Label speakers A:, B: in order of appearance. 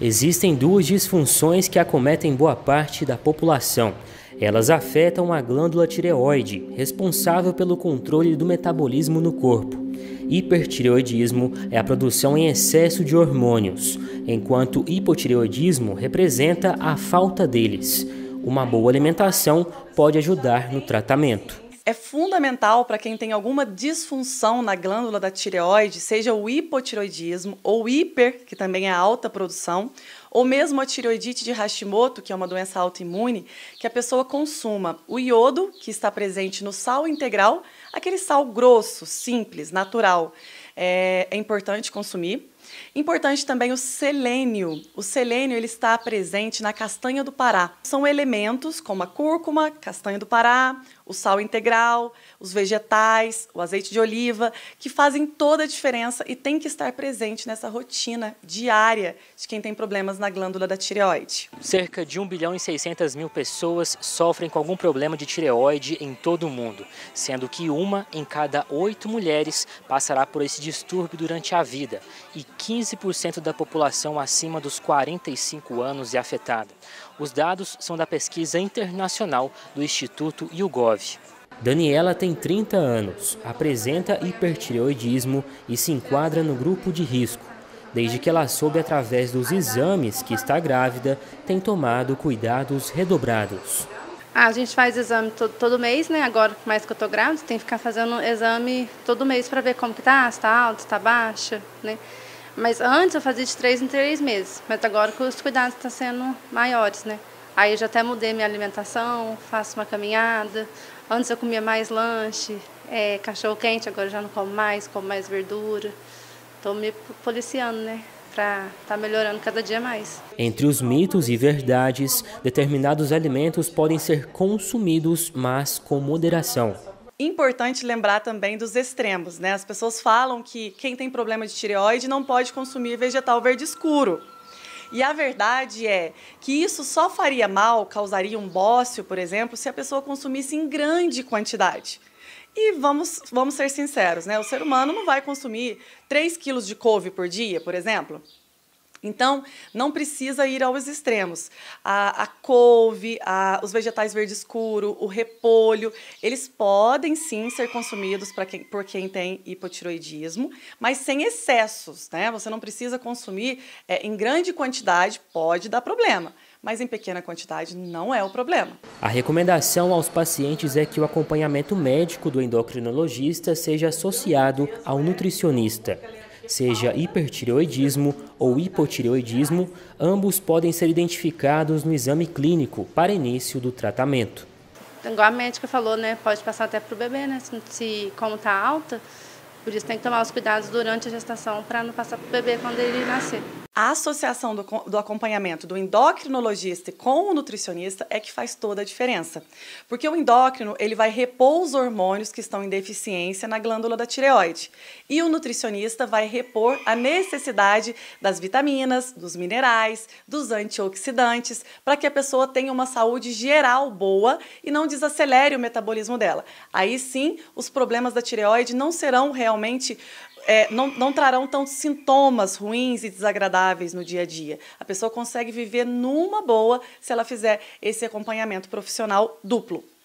A: Existem duas disfunções que acometem boa parte da população. Elas afetam a glândula tireoide, responsável pelo controle do metabolismo no corpo. Hipertireoidismo é a produção em excesso de hormônios, enquanto hipotireoidismo representa a falta deles. Uma boa alimentação pode ajudar no tratamento
B: é fundamental para quem tem alguma disfunção na glândula da tireoide, seja o hipotireoidismo ou hiper, que também é alta produção, ou mesmo a tireoidite de Hashimoto, que é uma doença autoimune, que a pessoa consuma o iodo, que está presente no sal integral, aquele sal grosso, simples, natural é, é importante consumir. Importante também o selênio. O selênio ele está presente na castanha do Pará. São elementos como a cúrcuma, castanha do Pará, o sal integral, os vegetais, o azeite de oliva, que fazem toda a diferença e tem que estar presente nessa rotina
A: diária de quem tem problemas na glândula da tireoide. Cerca de 1 bilhão e 600 mil pessoas sofrem com algum problema de tireoide em todo o mundo, sendo que uma em cada oito mulheres passará por esse distúrbio durante a vida e 15% da população acima dos 45 anos é afetada. Os dados são da pesquisa internacional do Instituto YouGov. Daniela tem 30 anos, apresenta hipertireoidismo e se enquadra no grupo de risco. Desde que ela soube através dos exames que está grávida, tem tomado cuidados redobrados.
C: Ah, a gente faz exame todo, todo mês, né? Agora, mais que eu tô grávida, tem que ficar fazendo exame todo mês para ver como que tá, se tá alto, se tá baixa, né? Mas antes eu fazia de três em três meses, mas agora que os cuidados estão tá sendo maiores, né? Aí eu já até mudei minha alimentação, faço uma caminhada. Antes eu comia mais lanche, é, cachorro quente, agora já não como mais, como mais verdura. Tô me policiando, né? para estar tá melhorando cada dia mais.
A: Entre os mitos e verdades, determinados alimentos podem ser consumidos, mas com moderação.
B: Importante lembrar também dos extremos, né? As pessoas falam que quem tem problema de tireoide não pode consumir vegetal verde escuro. E a verdade é que isso só faria mal, causaria um bócio, por exemplo, se a pessoa consumisse em grande quantidade. E vamos, vamos ser sinceros, né? O ser humano não vai consumir 3 quilos de couve por dia, por exemplo. Então, não precisa ir aos extremos. A, a couve, a, os vegetais verde escuro, o repolho, eles podem sim ser consumidos quem, por quem tem hipotiroidismo, mas sem excessos, né? Você não precisa consumir é, em grande quantidade, pode dar problema mas em pequena quantidade não é o problema.
A: A recomendação aos pacientes é que o acompanhamento médico do endocrinologista seja associado ao nutricionista. Seja hipertireoidismo ou hipotireoidismo, ambos podem ser identificados no exame clínico para início do tratamento.
C: Então, igual a médica falou, né, pode passar até para o bebê, né, se como está alta, por isso tem que tomar os cuidados durante a gestação para não passar para o bebê quando ele nascer a
B: associação do, do, acompanhamento do endocrinologista com o nutricionista é que faz toda a diferença. Porque o endócrino, ele vai repor os hormônios que estão em deficiência na glândula da tireoide. E o nutricionista vai repor a necessidade das vitaminas, dos minerais, dos antioxidantes, para que a pessoa tenha uma saúde geral boa e não desacelere o metabolismo dela. Aí sim, os problemas da tireoide não serão realmente é, não, não trarão tantos sintomas ruins e desagradáveis no dia a dia. A pessoa consegue viver numa boa se ela fizer esse acompanhamento profissional duplo.